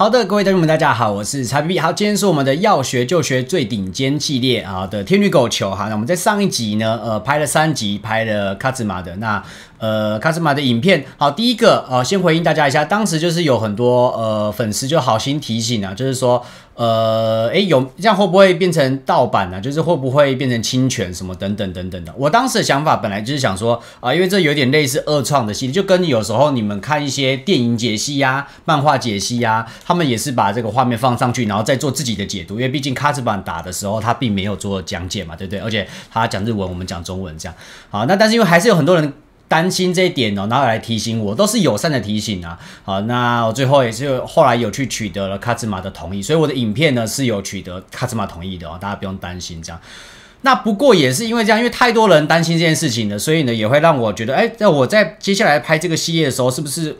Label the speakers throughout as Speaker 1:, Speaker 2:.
Speaker 1: 好的，各位观众们，大家好，我是叉 B。比。好，今天是我们的要学就学最顶尖系列啊的天女狗球哈。那我们在上一集呢，呃，拍了三集，拍了卡兹玛的那。呃，卡斯玛的影片，好，第一个，呃，先回应大家一下，当时就是有很多呃粉丝就好心提醒啊，就是说，呃，诶，有这样会不会变成盗版呢？就是会不会变成侵权什么等等等等的？我当时的想法本来就是想说，啊，因为这有点类似二创的系列，就跟有时候你们看一些电影解析呀、漫画解析呀，他们也是把这个画面放上去，然后再做自己的解读，因为毕竟卡斯版打的时候他并没有做讲解嘛，对不对？而且他讲日文，我们讲中文，这样，好，那但是因为还是有很多人。担心这一点哦，后来提醒我，都是友善的提醒啊。好，那我最后也是后来有去取得了卡兹玛的同意，所以我的影片呢是有取得卡兹玛同意的哦，大家不用担心这样。那不过也是因为这样，因为太多人担心这件事情了，所以呢也会让我觉得，哎，那我在接下来拍这个系列的时候，是不是？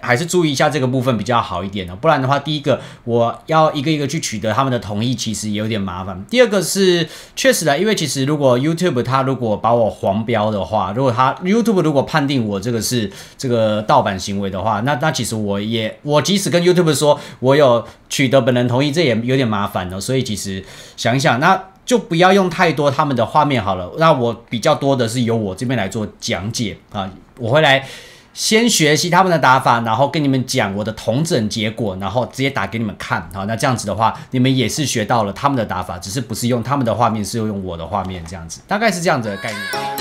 Speaker 1: 还是注意一下这个部分比较好一点哦，不然的话，第一个我要一个一个去取得他们的同意，其实也有点麻烦。第二个是确实的，因为其实如果 YouTube 它如果把我黄标的话，如果它 YouTube 如果判定我这个是这个盗版行为的话，那那其实我也我即使跟 YouTube 说，我有取得本人同意，这也有点麻烦哦。所以其实想一想，那就不要用太多他们的画面好了。那我比较多的是由我这边来做讲解啊，我会来。先学习他们的打法，然后跟你们讲我的同整结果，然后直接打给你们看好，那这样子的话，你们也是学到了他们的打法，只是不是用他们的画面，是用我的画面，这样子，大概是这样子的概念。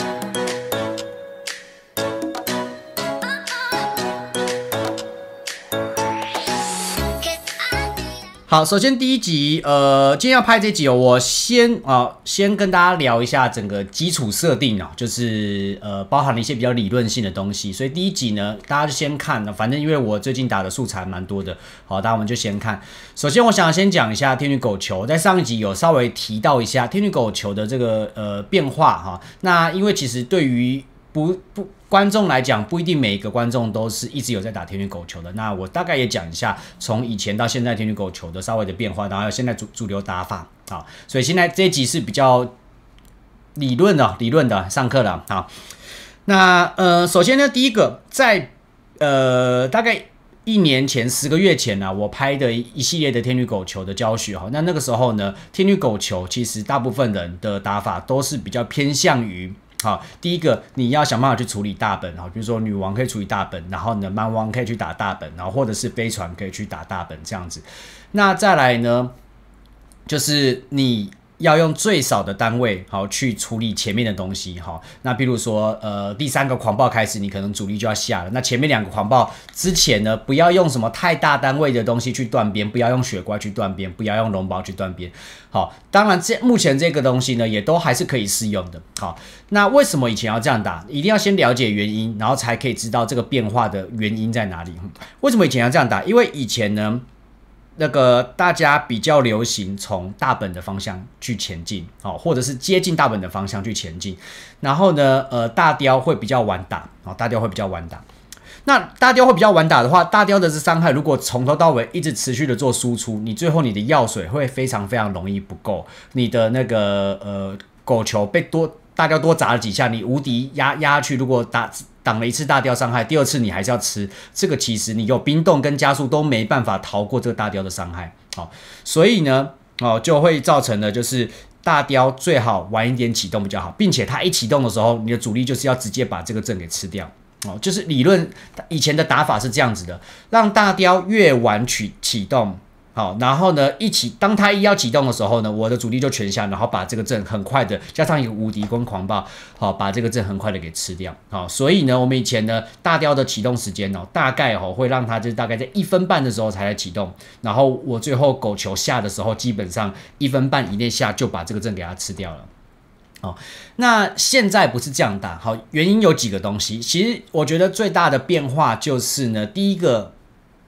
Speaker 1: 好，首先第一集，呃，今天要拍这集哦，我先啊先跟大家聊一下整个基础设定啊，就是呃包含了一些比较理论性的东西，所以第一集呢，大家就先看，反正因为我最近打的素材蛮多的，好，大家我们就先看。首先，我想先讲一下天女狗球，在上一集有稍微提到一下天女狗球的这个呃变化哈，那因为其实对于不不。观众来讲不一定每一个观众都是一直有在打天女狗球的，那我大概也讲一下从以前到现在天女狗球的稍微的变化，然后现在主主流打法啊，所以现在这集是比较理论的，理论的上课了啊。那呃，首先呢，第一个在呃大概一年前十个月前呢，我拍的一系列的天女狗球的教学哈，那那个时候呢，天女狗球其实大部分人的打法都是比较偏向于。好，第一个你要想办法去处理大本哈，比如说女王可以处理大本，然后呢，蛮王可以去打大本，然后或者是飞船可以去打大本这样子。那再来呢，就是你。要用最少的单位好去处理前面的东西好，那比如说呃第三个狂暴开始你可能主力就要下了，那前面两个狂暴之前呢不要用什么太大单位的东西去断边，不要用雪怪去断边，不要用龙包去断边。好，当然这目前这个东西呢也都还是可以适用的。好，那为什么以前要这样打？一定要先了解原因，然后才可以知道这个变化的原因在哪里。为什么以前要这样打？因为以前呢。那个大家比较流行从大本的方向去前进，哦，或者是接近大本的方向去前进。然后呢，呃，大雕会比较晚打，哦，大雕会比较晚打。那大雕会比较晚打的话，大雕的伤害。如果从头到尾一直持续的做输出，你最后你的药水会非常非常容易不够，你的那个呃狗球被多大雕多砸了几下，你无敌压压去，如果打。挡了一次大雕伤害，第二次你还是要吃。这个其实你有冰冻跟加速都没办法逃过这个大雕的伤害。好，所以呢，哦，就会造成的就是大雕最好晚一点启动比较好，并且它一启动的时候，你的主力就是要直接把这个阵给吃掉。哦，就是理论以前的打法是这样子的，让大雕越晚启启动。好，然后呢，一起，当他一要启动的时候呢，我的主力就全下，然后把这个阵很快的加上一个无敌跟狂暴，好，把这个阵很快的给吃掉。好，所以呢，我们以前呢大雕的启动时间哦，大概哦会让它就大概在一分半的时候才来启动，然后我最后狗球下的时候，基本上一分半以内下就把这个阵给它吃掉了。哦，那现在不是这样打，好，原因有几个东西，其实我觉得最大的变化就是呢，第一个。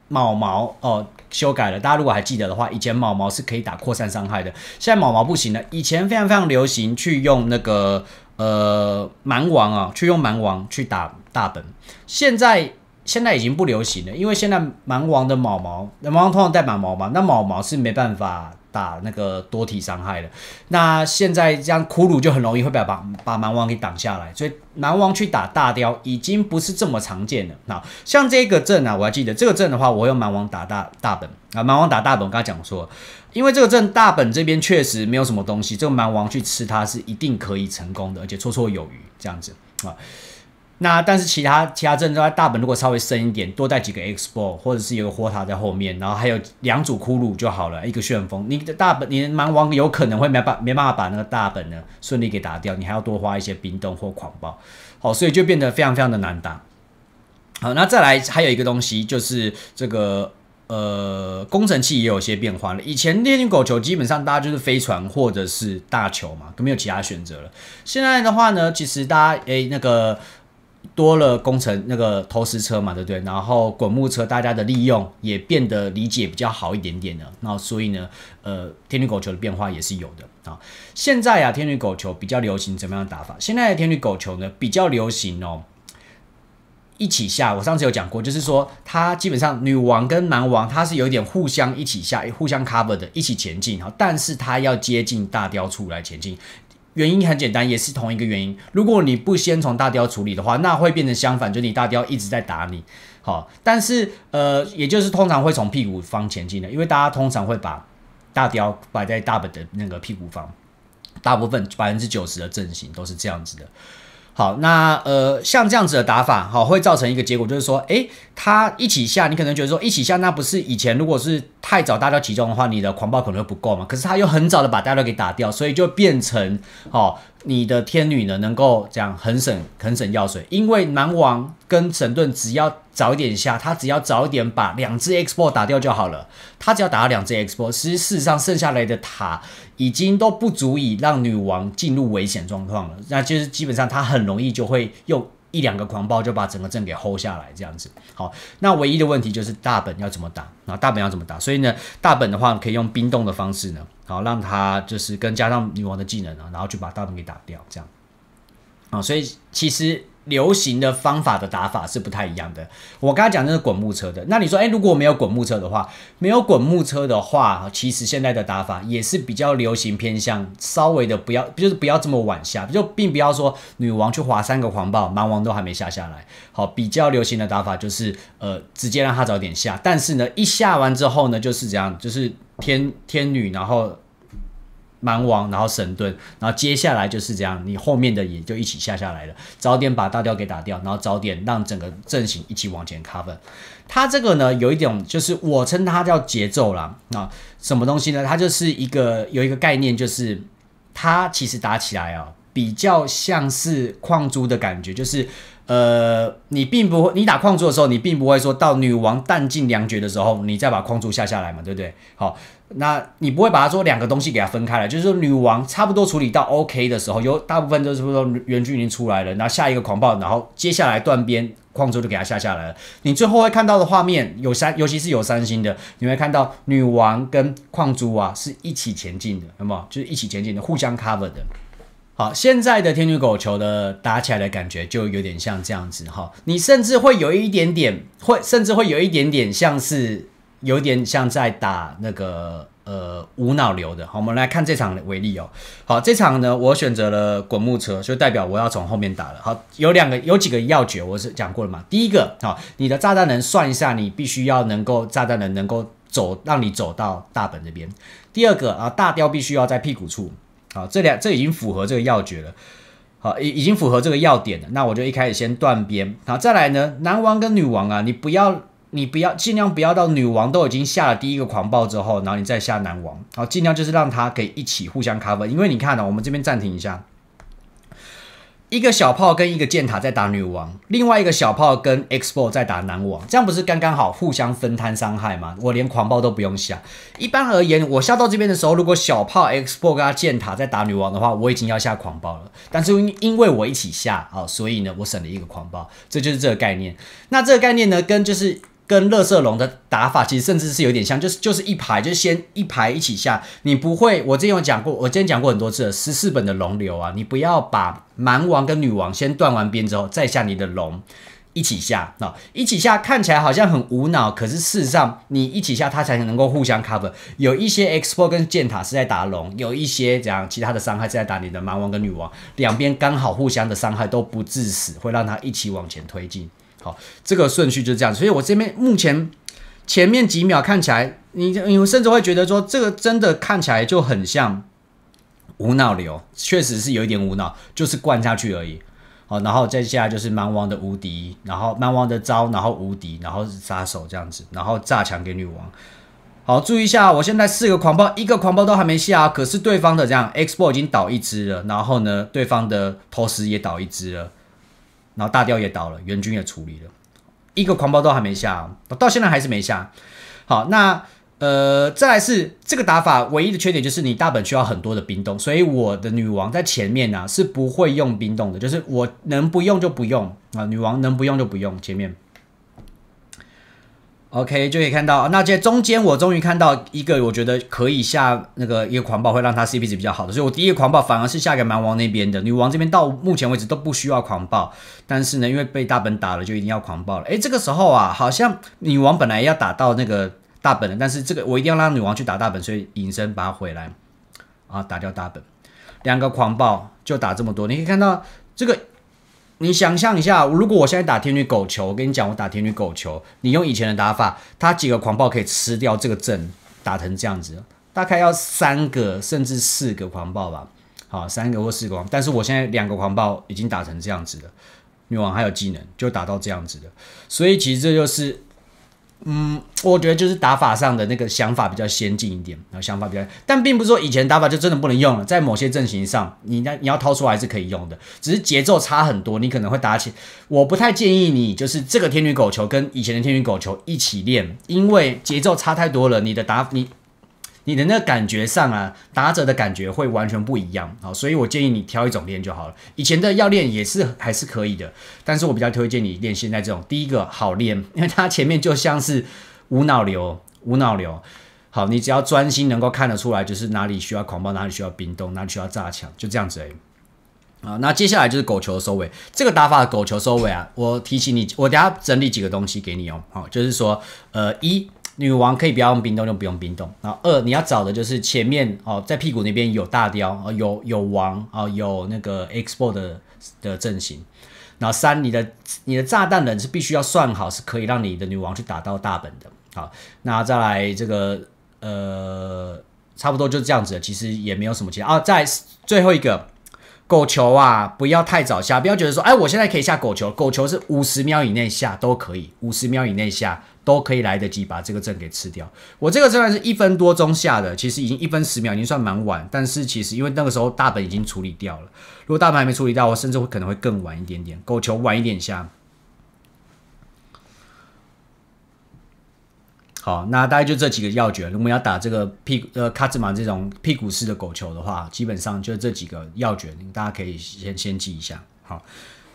Speaker 1: 毛毛哦，修改了。大家如果还记得的话，以前毛毛是可以打扩散伤害的。现在毛毛不行了。以前非常非常流行去用那个呃蛮王啊，去用蛮王去打大本。现在现在已经不流行了，因为现在蛮王的毛毛，蛮王通常带毛毛嘛，那毛毛是没办法。打那个多体伤害的，那现在这样骷髅就很容易会被把把蛮王给挡下来，所以蛮王去打大雕已经不是这么常见的。那像这个阵啊，我还记得这个阵的话，我用蛮王打大大本啊，蛮王打大本，我刚才讲说，因为这个阵大本这边确实没有什么东西，这个蛮王去吃它是一定可以成功的，而且绰绰有余这样子啊。那但是其他其他阵都在大本，如果稍微深一点，多带几个 X 宝，或者是有个火塔在后面，然后还有两组骷髅就好了，一个旋风，你的大本，你蛮王有可能会没办没办法把那个大本呢顺利给打掉，你还要多花一些冰冻或狂暴，好，所以就变得非常非常的难打。好，那再来还有一个东西就是这个呃工程器也有些变化了，以前猎鹰狗球基本上大家就是飞船或者是大球嘛，没有其他选择了。现在的话呢，其实大家诶那个。多了工程那个投石车嘛，对不对？然后滚木车，大家的利用也变得理解比较好一点点了。那所以呢，呃，天女狗球的变化也是有的啊。现在啊，天女狗球比较流行怎么样打法？现在的天女狗球呢，比较流行哦，一起下。我上次有讲过，就是说它基本上女王跟男王，它是有点互相一起下，互相 cover 的，一起前进。好，但是它要接近大雕处来前进。原因很简单，也是同一个原因。如果你不先从大雕处理的话，那会变成相反，就是你大雕一直在打你。好，但是呃，也就是通常会从屁股方前进的，因为大家通常会把大雕摆在大本的那个屁股方，大部分百分之九十的阵型都是这样子的。好，那呃，像这样子的打法，好，会造成一个结果，就是说，诶，他一起下，你可能觉得说一起下，那不是以前如果是太早大招集中的话，你的狂暴可能会不够嘛？可是他又很早的把大招给打掉，所以就变成，哦，你的天女呢能够这样很省很省药水，因为男王跟神盾只要早一点下，他只要早一点把两只 X 波打掉就好了，他只要打了两只 X 波，其实事实上剩下来的塔。已经都不足以让女王进入危险状况了，那就是基本上她很容易就会用一两个狂暴就把整个阵给 hold 下来这样子。好，那唯一的问题就是大本要怎么打？那大本要怎么打？所以呢，大本的话可以用冰冻的方式呢，好让他就是跟加上女王的技能呢，然后就把大本给打掉这样。啊，所以其实。流行的方法的打法是不太一样的。我刚才讲的是滚木车的，那你说，哎，如果没有滚木车的话，没有滚木车的话，其实现在的打法也是比较流行，偏向稍微的不要，就是不要这么晚下，就并不要说女王去划三个狂暴，蛮王都还没下下来。好，比较流行的打法就是，呃，直接让他早点下，但是呢，一下完之后呢，就是这样，就是天天女，然后。蛮王，然后神盾，然后接下来就是这样，你后面的也就一起下下来了。早点把大雕给打掉，然后早点让整个阵型一起往前 cover。它这个呢，有一种就是我称它叫节奏啦，啊，什么东西呢？它就是一个有一个概念，就是它其实打起来啊，比较像是矿珠的感觉，就是。呃，你并不会，你打矿珠的时候，你并不会说到女王弹尽粮绝的时候，你再把矿珠下下来嘛，对不对？好，那你不会把它说两个东西给它分开来，就是说女王差不多处理到 OK 的时候，有大部分就是说剧已经出来了，然后下一个狂暴，然后接下来断边矿珠就给它下下来了。你最后会看到的画面有三，尤其是有三星的，你会看到女王跟矿珠啊是一起前进的，有没有？就是一起前进的，互相 cover 的。好，现在的天女狗球的打起来的感觉就有点像这样子哈，你甚至会有一点点，会甚至会有一点点，像是有点像在打那个呃无脑流的。好，我们来看这场为例哦。好，这场呢，我选择了滚木车，就代表我要从后面打了。好，有两个有几个要诀，我是讲过了嘛。第一个好，你的炸弹人算一下，你必须要能够炸弹人能够走，让你走到大本这边。第二个啊，大雕必须要在屁股处。好，这两这已经符合这个要诀了。好，已已经符合这个要点了。那我就一开始先断边，好再来呢，男王跟女王啊，你不要，你不要尽量不要到女王都已经下了第一个狂暴之后，然后你再下男王，好，尽量就是让他可以一起互相 cover。因为你看呢，我们这边暂停一下。一个小炮跟一个箭塔在打女王，另外一个小炮跟 X o 在打男王，这样不是刚刚好互相分摊伤害吗？我连狂暴都不用下。一般而言，我下到这边的时候，如果小炮、X o 跟他箭塔在打女王的话，我已经要下狂暴了。但是因为我一起下啊，所以呢，我省了一个狂暴。这就是这个概念。那这个概念呢，跟就是。跟乐色龙的打法其实甚至是有点像，就是就是一排就先一排一起下。你不会，我之前有讲过，我之前讲过很多次了，十四本的龙流啊，你不要把蛮王跟女王先断完边之后再下你的龙一起下，啊，一起下看起来好像很无脑，可是事实上你一起下，它才能够互相 cover。有一些 e x p o 跟箭塔是在打龙，有一些样其他的伤害是在打你的蛮王跟女王，两边刚好互相的伤害都不致死，会让他一起往前推进。好，这个顺序就是这样，所以我这边目前前面几秒看起来，你你甚至会觉得说这个真的看起来就很像无脑流，确实是有一点无脑，就是灌下去而已。好，然后再下就是蛮王的无敌，然后蛮王的招，然后无敌，然后杀手这样子，然后炸墙给女王。好，注意一下，我现在四个狂暴，一个狂暴都还没下，可是对方的这样 X x 已经倒一只了，然后呢，对方的投石也倒一只了。然后大雕也倒了，援军也处理了，一个狂暴都还没下，到现在还是没下。好，那呃，再来是这个打法唯一的缺点就是你大本需要很多的冰冻，所以我的女王在前面呢是不会用冰冻的，就是我能不用就不用啊，女王能不用就不用前面。OK，就可以看到。那这中间，我终于看到一个，我觉得可以下那个一个狂暴，会让它 CP 值比较好的。所以我第一个狂暴反而是下给蛮王那边的，女王这边到目前为止都不需要狂暴。但是呢，因为被大本打了，就一定要狂暴了。诶，这个时候啊，好像女王本来要打到那个大本了，但是这个我一定要让女王去打大本，所以隐身把它回来啊，打掉大本。两个狂暴就打这么多，你可以看到这个。你想象一下，如果我现在打天女狗球，我跟你讲，我打天女狗球，你用以前的打法，他几个狂暴可以吃掉这个阵，打成这样子，大概要三个甚至四个狂暴吧。好，三个或四个狂，但是我现在两个狂暴已经打成这样子了，女王还有技能就打到这样子的，所以其实这就是。嗯，我觉得就是打法上的那个想法比较先进一点，然后想法比较，但并不是说以前打法就真的不能用了，在某些阵型上，你那你要掏出来是可以用的，只是节奏差很多，你可能会打起。我不太建议你就是这个天女狗球跟以前的天女狗球一起练，因为节奏差太多了，你的打你。你的那感觉上啊，打者的感觉会完全不一样啊，所以我建议你挑一种练就好了。以前的要练也是还是可以的，但是我比较推荐你练现在这种。第一个好练，因为它前面就像是无脑流，无脑流。好，你只要专心能够看得出来，就是哪里需要狂暴，哪里需要冰冻，哪里需要炸墙，就这样子。啊，那接下来就是狗球收尾。这个打法的狗球收尾啊，我提醒你，我等下整理几个东西给你哦。好，就是说，呃，一。女王可以不要用冰冻就不用冰冻，然后二你要找的就是前面哦，在屁股那边有大雕哦，有有王哦，有那个 X o 的的阵型，然后三你的你的炸弹人是必须要算好，是可以让你的女王去打到大本的，好，那再来这个呃，差不多就是这样子了，其实也没有什么其他啊，在最后一个。狗球啊，不要太早下，不要觉得说，哎，我现在可以下狗球。狗球是五十秒以内下都可以，五十秒以内下都可以来得及把这个证给吃掉。我这个虽然是一分多钟下的，其实已经一分十秒，已经算蛮晚。但是其实因为那个时候大本已经处理掉了，如果大本还没处理掉，我甚至会可能会更晚一点点。狗球晚一点下。好，那大概就这几个要诀。我果要打这个屁股呃，卡兹马这种屁股式的狗球的话，基本上就这几个要诀，大家可以先先记一下。好，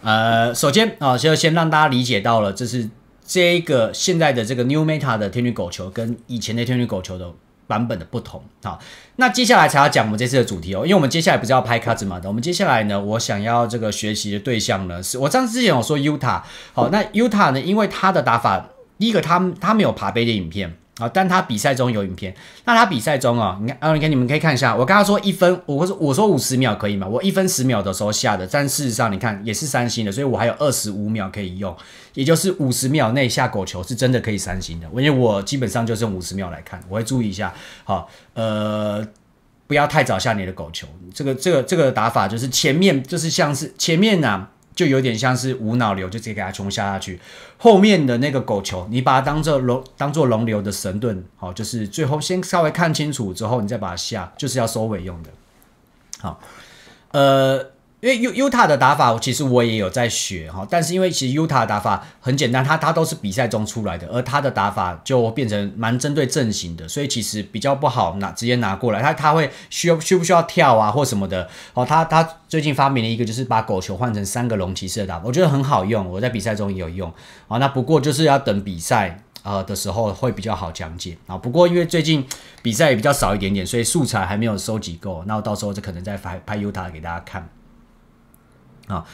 Speaker 1: 呃，首先啊，就先让大家理解到了，这是这个现在的这个 New Meta 的天女狗球跟以前的天女狗球的版本的不同。好，那接下来才要讲我们这次的主题哦，因为我们接下来不是要拍卡兹马的，我们接下来呢，我想要这个学习的对象呢，是我上次之前有说 Utah。好，那 Utah 呢，因为他的打法。第一个，他他没有爬杯的影片啊，但他比赛中有影片。那他比赛中啊，你看，啊，你看，你们可以看一下。我刚刚说一分，我说我说五十秒可以吗？我一分十秒的时候下的，但事实上你看也是三星的，所以我还有二十五秒可以用，也就是五十秒内下狗球是真的可以三星的。因为我基本上就是用五十秒来看，我会注意一下，好，呃，不要太早下你的狗球。这个这个这个打法就是前面就是像是前面呢。就有点像是无脑流，就直接给它冲下下去。后面的那个狗球，你把它当做龙当做龙流的神盾，好，就是最后先稍微看清楚之后，你再把它下，就是要收尾用的。好，呃。因为 U Utah 的打法，其实我也有在学哈，但是因为其实 Utah 打法很简单，他他都是比赛中出来的，而他的打法就变成蛮针对阵型的，所以其实比较不好拿直接拿过来，他他会需需不需要跳啊或什么的哦，他他最近发明了一个，就是把狗球换成三个龙骑士的打法，我觉得很好用，我在比赛中也有用啊，那不过就是要等比赛呃的时候会比较好讲解啊，不过因为最近比赛也比较少一点点，所以素材还没有收集够，那我到时候就可能再拍拍 Utah 给大家看。啊，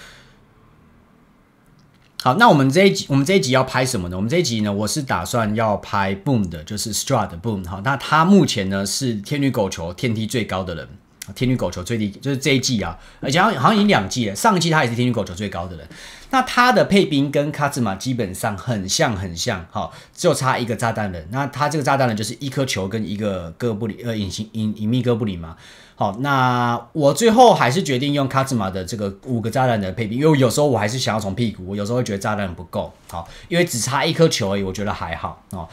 Speaker 1: 好，那我们这一集，我们这一集要拍什么呢？我们这一集呢，我是打算要拍 Boom 的，就是 Straw Boom 哈。那他目前呢是天女狗球天梯最高的人。天女狗球最低就是这一季啊，而且好像好像赢两季了。上一季他也是天女狗球最高的人，那他的配兵跟卡兹玛基本上很像很像，好，就差一个炸弹人。那他这个炸弹人就是一颗球跟一个哥布里呃隐形隐隐秘哥布里嘛。好，那我最后还是决定用卡兹玛的这个五个炸弹人配兵，因为有时候我还是想要从屁股，我有时候会觉得炸弹人不够好，因为只差一颗球而已，我觉得还好哦。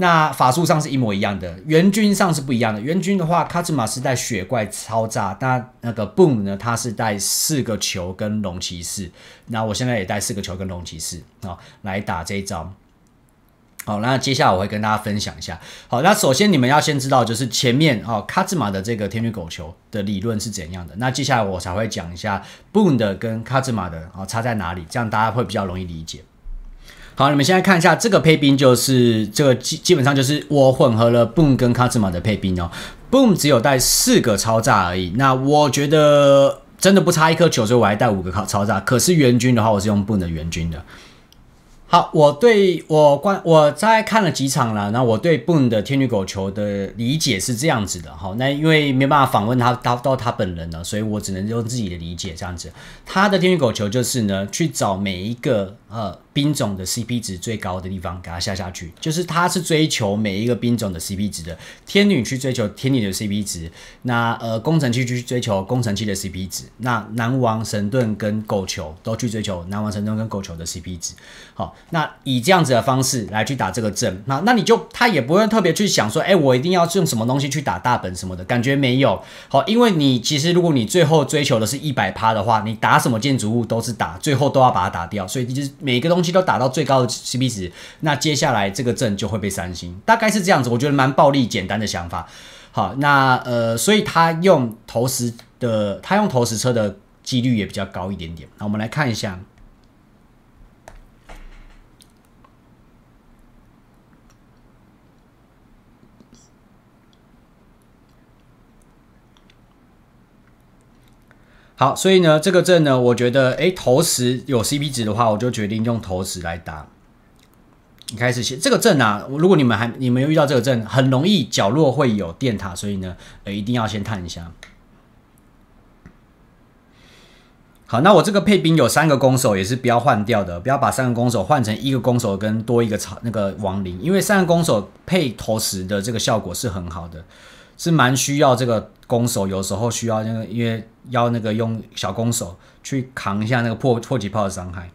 Speaker 1: 那法术上是一模一样的，援军上是不一样的。援军的话，卡兹玛是带雪怪超炸，那那个 BOOM 呢，他是带四个球跟龙骑士。那我现在也带四个球跟龙骑士啊，来打这一招。好，那接下来我会跟大家分享一下。好，那首先你们要先知道，就是前面哦，卡兹玛的这个天女狗球的理论是怎样的。那接下来我才会讲一下 BOOM 的跟卡兹玛的啊差在哪里，这样大家会比较容易理解。好，你们现在看一下这个配兵，就是这个基基本上就是我混合了 Boom 跟卡兹马的配兵哦。Boom 只有带四个超炸而已，那我觉得真的不差一颗球，所以我还带五个超超炸。可是援军的话，我是用 Boom 的援军的。好，我对我观我在看了几场了，那我对 Boom 的天女狗球的理解是这样子的哈。那因为没办法访问他到到他本人了，所以我只能用自己的理解这样子。他的天女狗球就是呢，去找每一个。呃，兵种的 CP 值最高的地方，给它下下去，就是他是追求每一个兵种的 CP 值的。天女去追求天女的 CP 值，那呃，工程器去追求工程器的 CP 值，那南王神盾跟狗球都去追求南王神盾跟狗球的 CP 值。好，那以这样子的方式来去打这个阵，那那你就他也不会特别去想说，哎，我一定要用什么东西去打大本什么的感觉没有。好，因为你其实如果你最后追求的是一百趴的话，你打什么建筑物都是打，最后都要把它打掉，所以就是。每个东西都打到最高的 CP 值，那接下来这个证就会被三星，大概是这样子。我觉得蛮暴力简单的想法。好，那呃，所以他用投石的，他用投石车的几率也比较高一点点。那我们来看一下。好，所以呢，这个阵呢，我觉得，哎，投石有 CP 值的话，我就决定用投石来打。开始写这个阵啊，如果你们还、你们遇到这个阵，很容易角落会有电塔，所以呢，呃，一定要先探一下。好，那我这个配兵有三个弓手，也是不要换掉的，不要把三个弓手换成一个弓手跟多一个草那个亡灵，因为三个弓手配投石的这个效果是很好的。是蛮需要这个攻守，有时候需要那个，因为要那个用小攻守去扛一下那个破破击炮的伤害。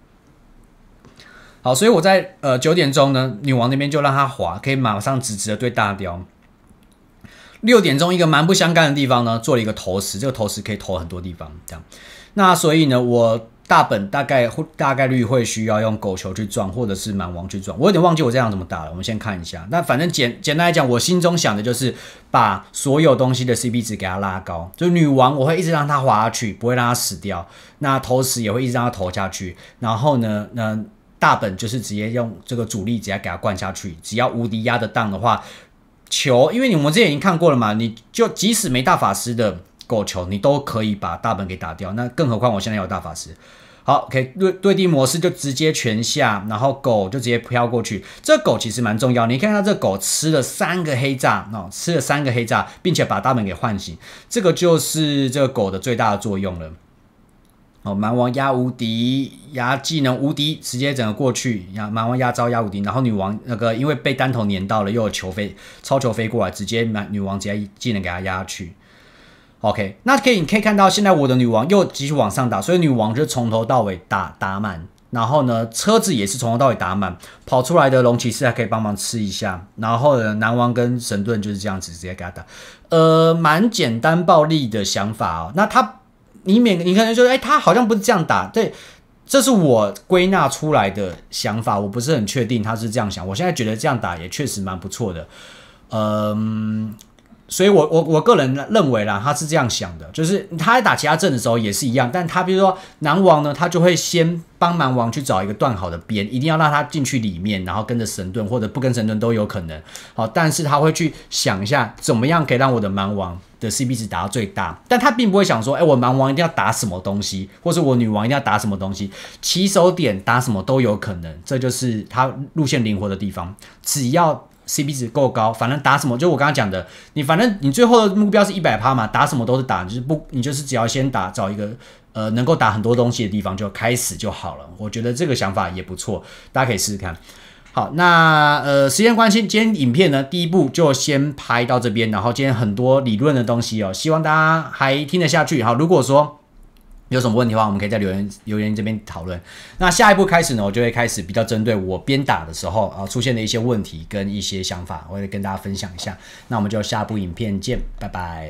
Speaker 1: 好，所以我在呃九点钟呢，女王那边就让他滑，可以马上直直的对大雕。六点钟一个蛮不相干的地方呢，做了一个投石，这个投石可以投很多地方，这样。那所以呢，我。大本大概会大概率会需要用狗球去撞，或者是蛮王去撞。我有点忘记我这样怎么打了，我们先看一下。那反正简简单来讲，我心中想的就是把所有东西的 CP 值给它拉高。就女王，我会一直让它滑下去，不会让它死掉。那投石也会一直让它投下去。然后呢，那大本就是直接用这个主力直接给它灌下去。只要无敌压的当的话，球，因为你我们之前已经看过了嘛，你就即使没大法师的狗球，你都可以把大本给打掉。那更何况我现在有大法师。好，K 对对地模式就直接全下，然后狗就直接飘过去。这狗其实蛮重要，你看它这狗吃了三个黑炸，哦，吃了三个黑炸，并且把大门给唤醒。这个就是这个狗的最大的作用了。哦，蛮王压无敌，压技能无敌，直接整个过去。压蛮王压招压无敌，然后女王那个因为被单头粘到了，又有球飞，超球飞过来，直接蛮女王直接技能给他压去。OK，那可以，你可以看到，现在我的女王又继续往上打，所以女王就从头到尾打打满，然后呢，车子也是从头到尾打满，跑出来的龙骑士还可以帮忙吃一下，然后呢，男王跟神盾就是这样子直接给他打，呃，蛮简单暴力的想法哦。那他，你免你可能觉得，哎，他好像不是这样打，对，这是我归纳出来的想法，我不是很确定他是这样想，我现在觉得这样打也确实蛮不错的，嗯。所以，我我我个人认为啦，他是这样想的，就是他在打其他阵的时候也是一样，但他比如说蛮王呢，他就会先帮蛮王去找一个断好的边，一定要让他进去里面，然后跟着神盾或者不跟神盾都有可能。好，但是他会去想一下怎么样可以让我的蛮王的 CP 值达到最大，但他并不会想说，哎，我蛮王一定要打什么东西，或是我女王一定要打什么东西，起手点打什么都有可能，这就是他路线灵活的地方，只要。CB 值够高，反正打什么，就我刚刚讲的，你反正你最后的目标是一百趴嘛，打什么都是打，就是不，你就是只要先打找一个呃能够打很多东西的地方就开始就好了。我觉得这个想法也不错，大家可以试试看。好，那呃时间关系，今天影片呢第一部就先拍到这边，然后今天很多理论的东西哦，希望大家还听得下去。好，如果说。有什么问题的话，我们可以在留言留言这边讨论。那下一步开始呢，我就会开始比较针对我边打的时候啊出现的一些问题跟一些想法，我会跟大家分享一下。那我们就下部影片见，拜拜。